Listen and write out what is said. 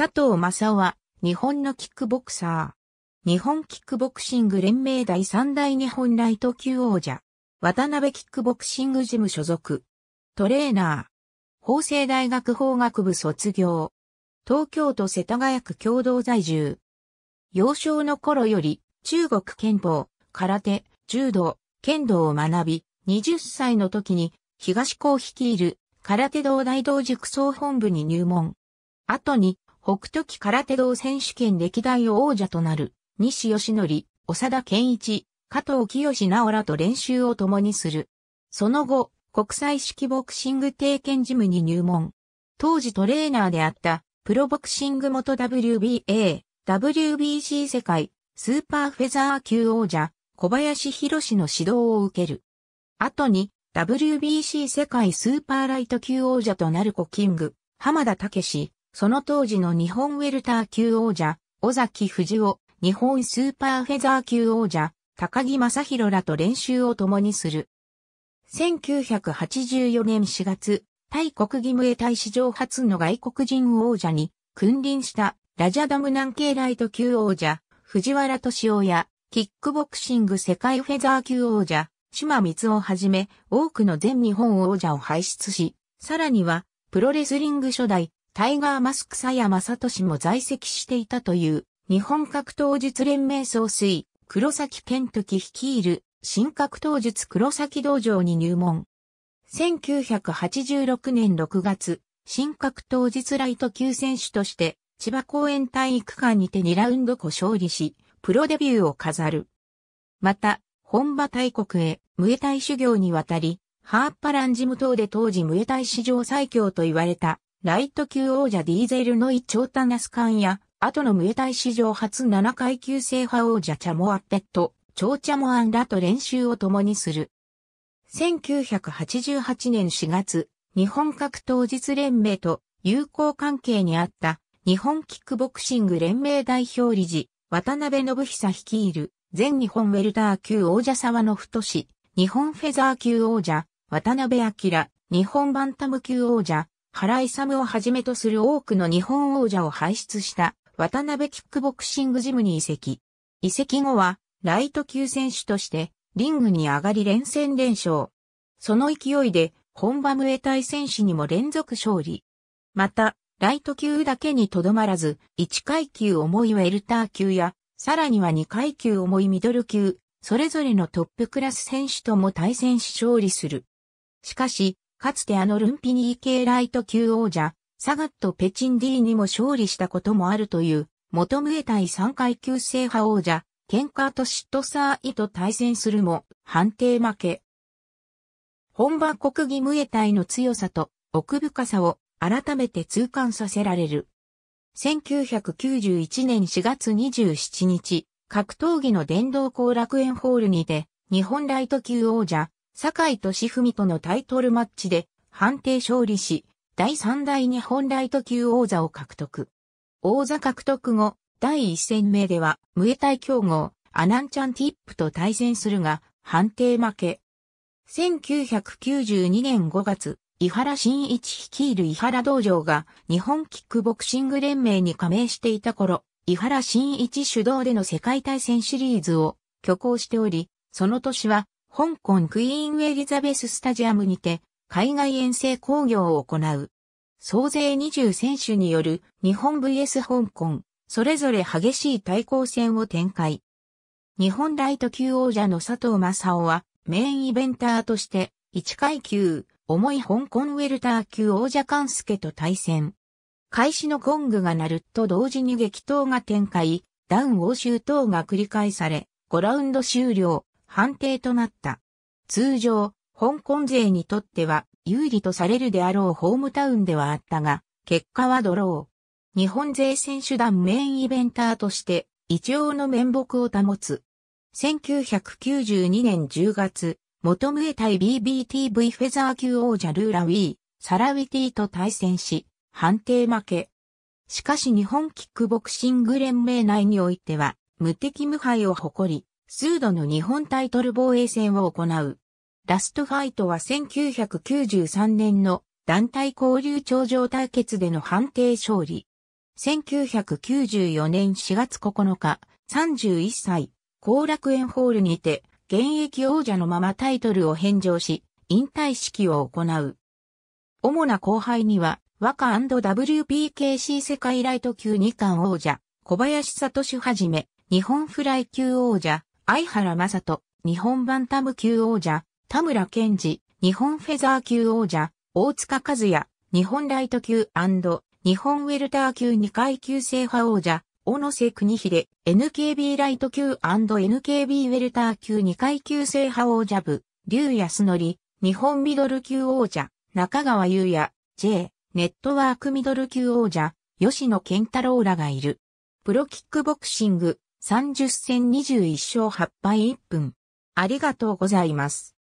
佐藤正夫は、日本のキックボクサー。日本キックボクシング連盟第3代日本ライト級王者。渡辺キックボクシングジム所属。トレーナー。法政大学法学部卒業。東京都世田谷区共同在住。幼少の頃より中国憲法、空手、柔道、剣道を学び、20歳の時に東を率いる空手道大道塾総本部に入門。後に北斗旗空手道選手権歴代王者となる、西義則、長田健一、加藤清直らと練習を共にする。その後、国際式ボクシング定見ジムに入門。当時トレーナーであった、プロボクシング元 WBA、WBC 世界、スーパーフェザー級王者、小林博士の指導を受ける。後に、WBC 世界スーパーライト級王者となるコキング、浜田武史、その当時の日本ウェルター級王者、尾崎藤夫、日本スーパーフェザー級王者、高木正宏らと練習を共にする。1984年4月、大国義務へ大史上初の外国人王者に君臨したラジャダム南京ライト級王者、藤原敏夫や、キックボクシング世界フェザー級王者、島光をはじめ、多くの全日本王者を輩出し、さらには、プロレスリング初代、タイガーマスクマサト俊も在籍していたという、日本格闘術連盟総帥、黒崎健時率いる、新格闘術黒崎道場に入門。1986年6月、新格闘術ライト級選手として、千葉公園体育館にて2ラウンド後勝利し、プロデビューを飾る。また、本場大国へ、無エタイ修行に渡り、ハーッパランジム等で当時無エタイ史上最強と言われた、ライト級王者ディーゼルのイ・チョータナスカンや、後のムエタイ史上初7階級制覇王者チャモアペット、チョーチャモアンらと練習を共にする。1988年4月、日本格闘術連盟と友好関係にあった日本キックボクシング連盟代表理事、渡辺信久率いる全日本ウェルター級王者沢野太日本フェザー級王者、渡辺明、日本バンタム級王者、原ムをはじめとする多くの日本王者を輩出した渡辺キックボクシングジムに移籍。移籍後はライト級選手としてリングに上がり連戦連勝。その勢いで本場ムエタイ選手にも連続勝利。また、ライト級だけにとどまらず、1階級重いウェルター級や、さらには2階級重いミドル級、それぞれのトップクラス選手とも対戦し勝利する。しかし、かつてあのルンピニー系ライト級王者、サガット・ペチンディーにも勝利したこともあるという、元ムエタイ3階級制覇王者、ケンカート・シットサーイと対戦するも、判定負け。本場国技ムエタイの強さと奥深さを改めて痛感させられる。1991年4月27日、格闘技の電動後楽園ホールにて、日本ライト級王者、坂井敏文とのタイトルマッチで判定勝利し、第3代日本ライト級王座を獲得。王座獲得後、第1戦目では、ムエタイ強豪、アナンチャンティップと対戦するが、判定負け。1992年5月、伊原慎一率いる伊原道場が日本キックボクシング連盟に加盟していた頃、伊原慎一主導での世界大戦シリーズを挙行しており、その年は香港クイーンエリザベススタジアムにて海外遠征工業を行う。総勢20選手による日本 VS 香港、それぞれ激しい対抗戦を展開。日本ライト級王者の佐藤正夫はメインイベンターとして1階級、重い香港ウェルター級王者関助と対戦。開始のコングが鳴ると同時に激闘が展開、ダウン応酬等が繰り返され、5ラウンド終了。判定となった。通常、香港勢にとっては有利とされるであろうホームタウンではあったが、結果はドロー。日本勢選手団メインイベンターとして、一応の面目を保つ。1992年10月、元ムエ対 BBTV フェザー級王者ルーラウィー、サラウィティと対戦し、判定負け。しかし日本キックボクシング連盟内においては、無敵無敗を誇り、数度の日本タイトル防衛戦を行う。ラストファイトは1993年の団体交流頂上対決での判定勝利。1994年4月9日、31歳、後楽園ホールにて、現役王者のままタイトルを返上し、引退式を行う。主な後輩には、和歌 &WPKC 世界ライト級2冠王者、小林聡はじめ、日本フライ級王者、相原雅人、日本バンタム級王者、田村健二、日本フェザー級王者、大塚和也、日本ライト級日本ウェルター級2階級制覇王者、小野瀬国秀、NKB ライト級 &NKB ウェルター級2階級制覇王者部、竜安則、日本ミドル級王者、中川優也、J、ネットワークミドル級王者、吉野健太郎らがいる。プロキックボクシング、30戦21勝8敗1分。ありがとうございます。